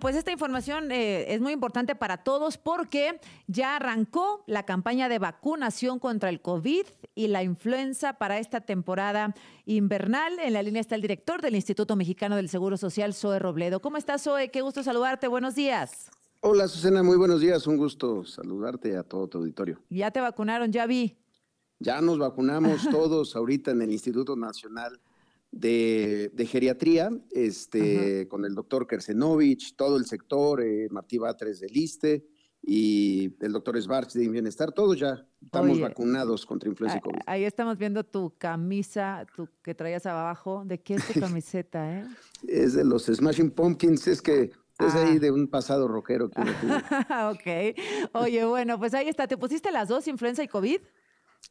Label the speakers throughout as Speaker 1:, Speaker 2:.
Speaker 1: Pues esta información eh, es muy importante para todos porque ya arrancó la campaña de vacunación contra el COVID y la influenza para esta temporada invernal. En la línea está el director del Instituto Mexicano del Seguro Social, Zoe Robledo. ¿Cómo estás, Zoe? Qué gusto saludarte. Buenos días.
Speaker 2: Hola, Susana. Muy buenos días. Un gusto saludarte a todo tu auditorio. Ya te vacunaron, ya vi. Ya nos vacunamos todos ahorita en el Instituto Nacional de, geriatría, este, con el doctor Kersenovich, todo el sector, eh, Martí Batres del ISTE y el doctor Svarts de Bienestar, todos ya estamos vacunados contra influenza y COVID.
Speaker 1: Ahí estamos viendo tu camisa tu, que traías abajo. ¿De qué es tu camiseta? Eh?
Speaker 2: es de los Smashing Pumpkins, es que es ahí ah. de un pasado rojero que
Speaker 1: Ok. Oye, bueno, pues ahí está. ¿Te pusiste las dos, influenza y COVID?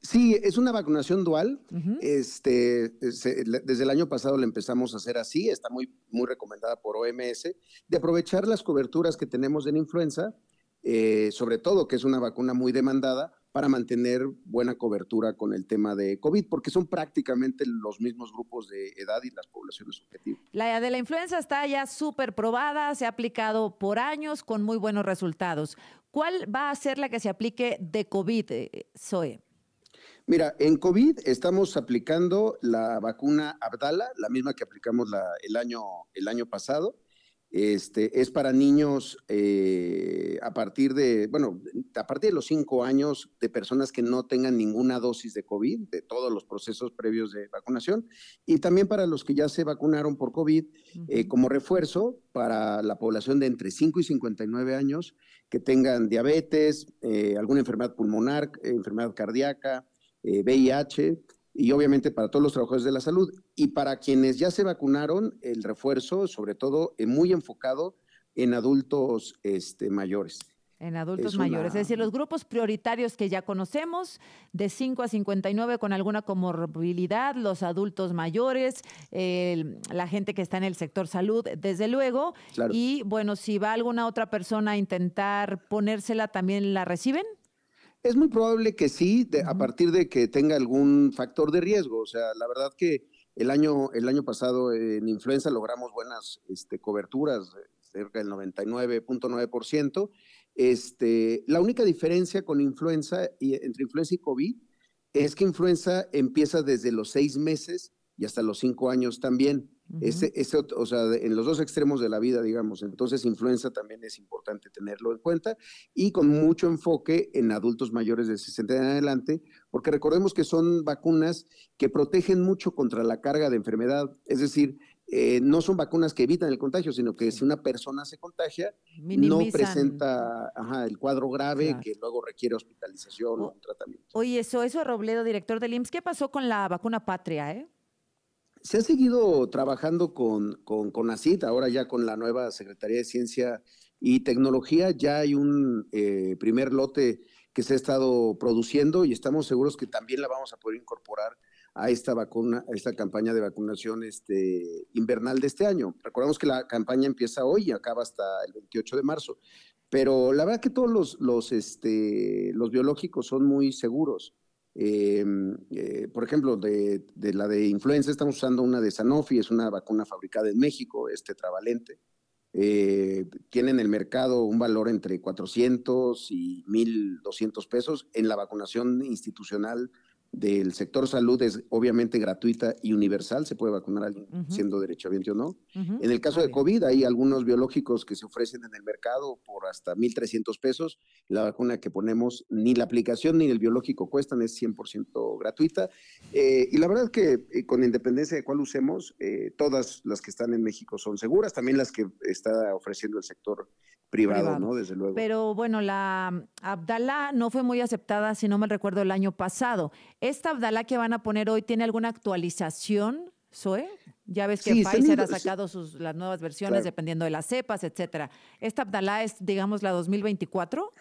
Speaker 2: Sí, es una vacunación dual. este, desde el año pasado la empezamos a hacer así, está muy, muy recomendada por OMS, de aprovechar las coberturas que tenemos de influenza, eh, sobre todo que es una vacuna muy demandada, para mantener buena cobertura con el tema de COVID, porque son prácticamente los mismos grupos de edad y las poblaciones objetivas.
Speaker 1: La de la influenza está ya súper probada, se ha aplicado por años con muy buenos resultados. ¿Cuál va a ser la que se aplique de COVID,
Speaker 2: eh, Zoe? Mira, en COVID estamos aplicando la vacuna Abdala, la misma que aplicamos el, año, pasado. Este, es para niños eh, a partir de, bueno, a partir de los cinco años de personas que no tengan ninguna dosis de COVID, de todos los procesos previos de vacunación, y también para los que ya se vacunaron por COVID eh, como refuerzo para la población de entre 5 y 59 años que tengan diabetes, eh, alguna enfermedad pulmonar, enfermedad cardíaca, VIH eh, y obviamente para todos los trabajadores de la salud. Y para quienes ya se vacunaron, el refuerzo, sobre todo, es eh, muy enfocado en adultos este, mayores.
Speaker 1: En adultos mayores, es decir, los grupos prioritarios que ya conocemos, de 5 a 59 con alguna comorbilidad, los adultos mayores, la gente que está en el sector salud, desde luego. Y bueno, si va alguna otra persona a intentar ponérsela, ¿también la reciben?
Speaker 2: Es muy probable que sí, a partir de que tenga algún factor de riesgo. O sea, la verdad que el año, el año pasado en influenza logramos buenas este, coberturas, eh, cerca del 99.9%. Este, la única diferencia con influenza y, entre influenza y COVID es que influenza empieza desde los seis meses y hasta los cinco años también o sea, en los dos extremos de la vida, digamos. Entonces, influenza también es importante tenerlo en cuenta y con mucho enfoque en adultos mayores de 60 en adelante, porque recordemos que son vacunas que protegen mucho contra la carga de enfermedad. Es decir, eh, no son vacunas que evitan el contagio, sino que si una persona se contagia, no presenta el cuadro grave que luego requiere hospitalización o, tratamiento.
Speaker 1: Oye, eso, eso, Robledo, director del IMSS, ¿qué pasó con la vacuna patria, eh?
Speaker 2: Se ha seguido trabajando con, con, con ACID, ahora ya con la nueva Secretaría de Ciencia y Tecnología, ya hay un eh, primer lote que se ha estado produciendo y estamos seguros que también la vamos a poder incorporar a esta vacuna, a esta campaña de vacunación este, invernal de este año. Recordamos que la campaña empieza hoy y acaba hasta el 28 de marzo, pero la verdad que todos los, los, este, los biológicos son muy seguros. Em, eh, por ejemplo, de, la de influenza estamos usando una de Sanofi, es una vacuna fabricada en México, este tetravalente eh, tiene en el mercado un valor entre 400 y 1.200 pesos en la vacunación institucional del sector salud es obviamente gratuita y universal, se puede vacunar alguien siendo derechohabiente o no. En el caso ah, de COVID hay algunos biológicos que se ofrecen en el mercado por hasta 1.300 pesos. La vacuna que ponemos, ni la aplicación ni el biológico cuestan, es 100% gratuita. Eh, y la verdad que eh, con independencia de cuál usemos, eh, todas las que están en México son seguras, también las que está ofreciendo el sector privado, ¿no? Desde luego.
Speaker 1: Pero bueno, la Abdalá no fue muy aceptada, si no me recuerdo, el año pasado. ¿Esta Abdala que van a poner hoy tiene alguna actualización, Zoe? Ya ves que Pfizer ha sacado sus, las nuevas versiones dependiendo de las cepas, etcétera. ¿Esta Abdalá es, digamos, la 2024?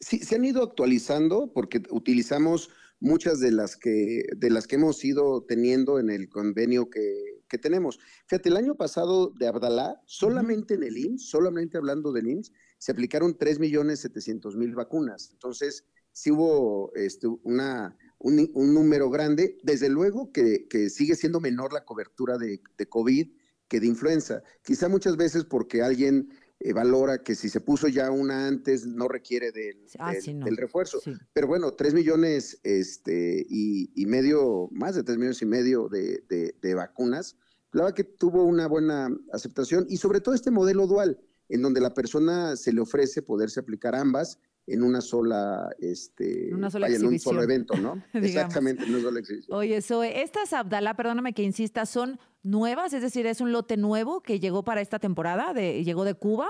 Speaker 2: Sí, se han ido actualizando porque utilizamos muchas de las que, de las que hemos ido teniendo en el convenio que, tenemos. Fíjate, el año pasado de Abdalá, solamente en el IMSS, solamente hablando del IMSS, se aplicaron 3.700.000 vacunas. Entonces, sí hubo este, una un, número grande. Desde luego que, sigue siendo menor la cobertura de, COVID que de influenza. Quizá muchas veces porque alguien eh, valora que si se puso ya una antes no requiere del, ah, refuerzo. Pero bueno, tres millones este, y, medio, más de tres millones y medio de, vacunas, la que tuvo una buena aceptación y sobre todo este modelo dual en donde la persona se le ofrece poderse aplicar ambas en una sola, este, en un solo evento, ¿no? Exactamente, en una
Speaker 1: Oye, Zoe, estas Abdala, perdóname que insista, son nuevas, es decir, es un lote nuevo que llegó para esta temporada, de, llegó de Cuba.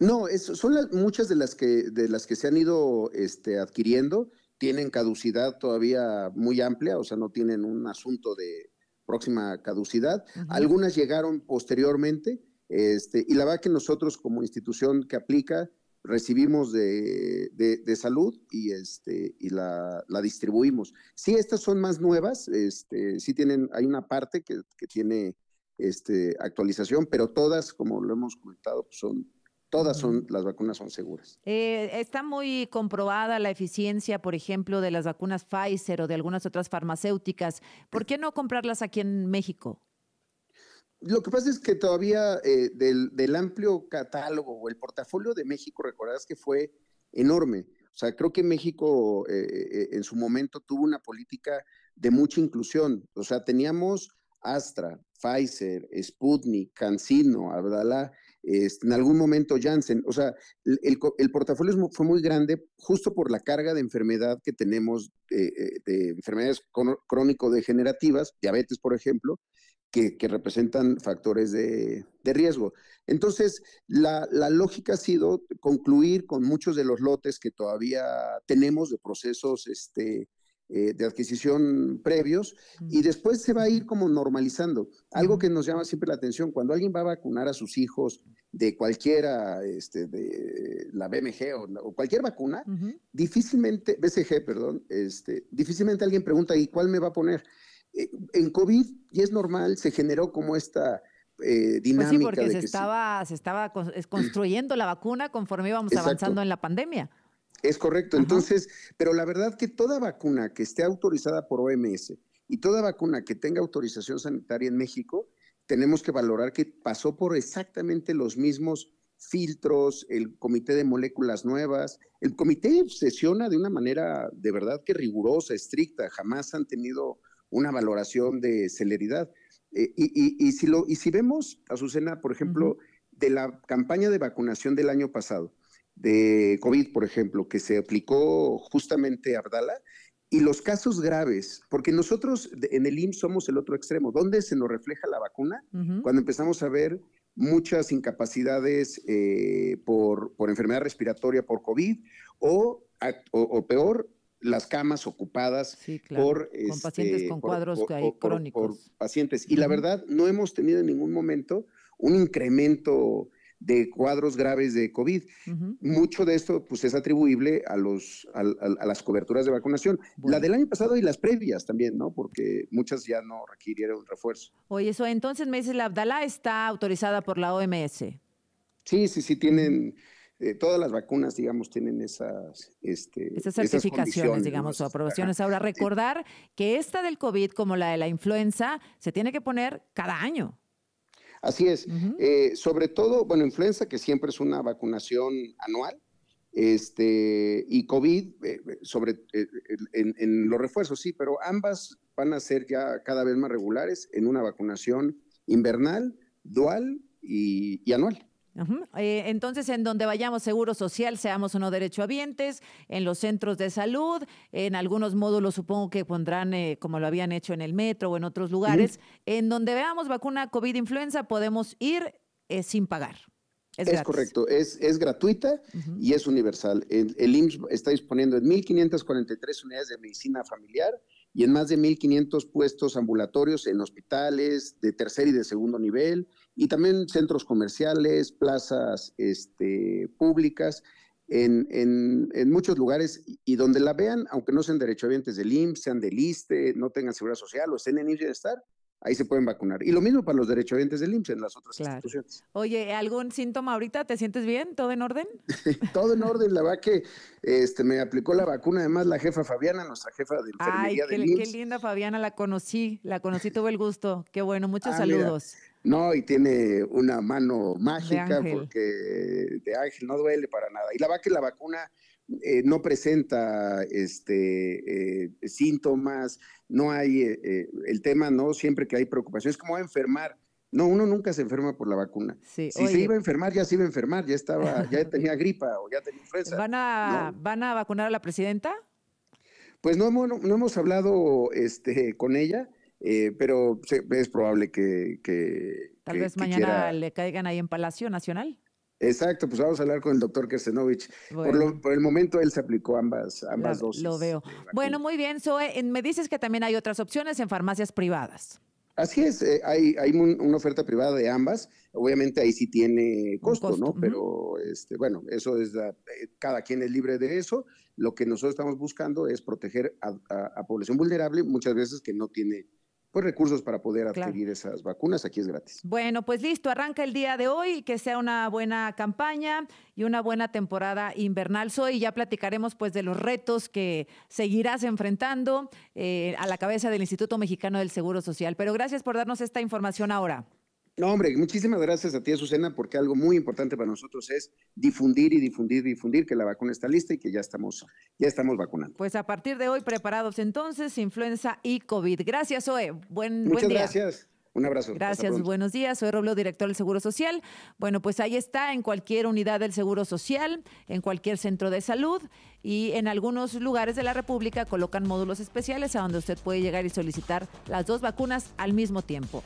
Speaker 2: No, son muchas de las que de las que se han ido este, adquiriendo tienen caducidad todavía muy amplia, o sea, no tienen un asunto de próxima caducidad. Algunas llegaron posteriormente, este, y la verdad que nosotros como institución que aplica recibimos de, de, salud y, este, y la, distribuimos. Sí, estas son más nuevas, este, sí tienen, hay una parte que, que tiene este, actualización, pero todas, como lo hemos comentado, son, Todas son, las vacunas son seguras.
Speaker 1: Eh, está muy comprobada la eficiencia, por ejemplo, de las vacunas Pfizer o de algunas otras farmacéuticas. ¿Por qué no comprarlas aquí en México?
Speaker 2: Lo que pasa es que todavía eh, del, amplio catálogo o el portafolio de México, recordarás que fue enorme. O sea, creo que México eh, eh, en su momento tuvo una política de mucha inclusión. O sea, teníamos Astra, Pfizer, Sputnik, Cancino, Abdalá, este, en algún momento Janssen. O sea, el, portafolio fue muy grande justo por la carga de enfermedad que tenemos, de enfermedades crónico-degenerativas, diabetes, por ejemplo, que, representan factores de, riesgo. Entonces, la, lógica ha sido concluir con muchos de los lotes que todavía tenemos de procesos este, eh, de adquisición previos y después se va a ir como normalizando. Algo que nos llama siempre la atención, cuando alguien va a vacunar a sus hijos de cualquiera, este, de la BMG o, cualquier vacuna, difícilmente, BCG, perdón, este, difícilmente alguien pregunta, ¿y cuál me va a poner? en COVID, y es normal, se generó como esta eh, pues dinámica. sí, porque se,
Speaker 1: estaba, se estaba construyendo la vacuna conforme íbamos avanzando en la pandemia.
Speaker 2: Es correcto, entonces, pero la verdad que toda vacuna que esté autorizada por OMS y toda vacuna que tenga autorización sanitaria en México, tenemos que valorar que pasó por exactamente los mismos filtros, el comité de moléculas nuevas. El comité obsesiona de una manera de verdad que rigurosa, estricta. Jamás han tenido una valoración de celeridad. Eh, y, si lo, y si vemos, Azucena, por ejemplo, de la campaña de vacunación del año pasado, de COVID, por ejemplo, que se aplicó justamente a Abdala, y los casos graves, porque nosotros en el IMSS somos el otro extremo, ¿dónde se nos refleja la vacuna? Cuando empezamos a ver muchas incapacidades eh, por, por enfermedad respiratoria, por COVID, o, o peor, las camas ocupadas por este, pacientes con cuadros crónicos. pacientes. Y la verdad, no hemos tenido en ningún momento un incremento de cuadros graves de COVID. Mucho de esto pues, es atribuible a, los, a, las coberturas de vacunación, la del año pasado y las previas también, ¿no? Porque muchas ya no requirieron refuerzo.
Speaker 1: Oye, eso entonces me dice, la Abdala está autorizada por la OMS.
Speaker 2: Sí, sí, sí, tienen... Eh, todas las vacunas, digamos, tienen esas, este, certificaciones, digamos,
Speaker 1: o aprobaciones. Ahora, recordar que esta del COVID, como la de la influenza, se tiene que poner cada año.
Speaker 2: Así es. Eh, sobre todo, bueno, influenza, que siempre es una vacunación anual, este, y COVID, eh, sobre, en, los refuerzos, sí, pero ambas van a ser ya cada vez más regulares en una vacunación invernal, dual y anual.
Speaker 1: Eh, entonces, en donde vayamos seguro social, seamos o no derechohabientes, en los centros de salud, en algunos módulos supongo que pondrán, eh, como lo habían hecho en el metro o en otros lugares, en donde veamos vacuna COVID-influenza, podemos ir eh, sin pagar. Es,
Speaker 2: correcto, es, gratuita y es universal. El, el, IMSS está disponiendo en 1.543 unidades de medicina familiar y en más de 1.500 puestos ambulatorios en hospitales de tercer y de segundo nivel y también centros comerciales, plazas este, públicas, en, muchos lugares y donde la vean, aunque no sean derechohabientes del IMSS, sean del ISTE, no tengan seguridad social o estén en de estar, ahí se pueden vacunar. Y lo mismo para los derechohabientes del IMSS en las otras instituciones.
Speaker 1: Oye, ¿algún síntoma ahorita? ¿Te sientes bien? ¿Todo en orden?
Speaker 2: Todo en orden, la verdad que este, me aplicó la vacuna, además la jefa Fabiana, nuestra jefa de enfermería Ay, qué, del IMSS. qué
Speaker 1: linda Fabiana, la conocí, la conocí, tuve el gusto. Qué bueno, muchos ah, saludos.
Speaker 2: No, y tiene una mano mágica porque de ángel no duele para nada. Y la verdad que la vacuna eh, no presenta este, eh, síntomas, no hay eh, el tema, ¿no? Siempre que hay preocupación, es como a enfermar. No, uno nunca se enferma por la vacuna. si se iba a enfermar, ya se iba a enfermar, ya estaba, ya tenía gripa o ya tenía
Speaker 1: influenza. ¿Van a, ¿Van a vacunar a la presidenta?
Speaker 2: Pues no, no, hemos hablado este, con ella, pero es probable que, Tal vez mañana
Speaker 1: le caigan ahí en Palacio Nacional.
Speaker 2: Exacto, pues vamos a hablar con el doctor Kersenovich. Por, el momento él se aplicó ambas, ambas lo, veo.
Speaker 1: Bueno, muy bien, Zoe. Me dices que también hay otras opciones en farmacias privadas.
Speaker 2: Así es, eh, hay, una oferta privada de ambas. Obviamente ahí sí tiene costo, ¿no? Pero este, bueno, eso es, eh, cada quien es libre de eso. Lo que nosotros estamos buscando es proteger a población vulnerable, muchas veces que no tiene pues recursos para poder adquirir esas vacunas. Aquí es gratis.
Speaker 1: Bueno, pues listo, arranca el día de hoy, que sea una buena campaña y una buena temporada invernal. Soy ya platicaremos pues de los retos que seguirás enfrentando eh, a la cabeza del Instituto Mexicano del Seguro Social. Pero gracias por darnos esta información ahora.
Speaker 2: No, hombre, muchísimas gracias a ti, Azucena, porque algo muy importante para nosotros es difundir y difundir, y difundir que la vacuna está lista y que ya estamos, ya estamos vacunando.
Speaker 1: Pues a partir de hoy, preparados entonces, influenza y COVID. Gracias, Oe, Buen, Muchas gracias.
Speaker 2: Un abrazo. Gracias, buenos
Speaker 1: días. Soy Roblo, director del Seguro Social. Bueno, pues ahí está, en cualquier unidad del Seguro Social, en cualquier centro de salud y en algunos lugares de la República colocan módulos especiales a donde usted puede llegar y solicitar las dos vacunas al mismo tiempo.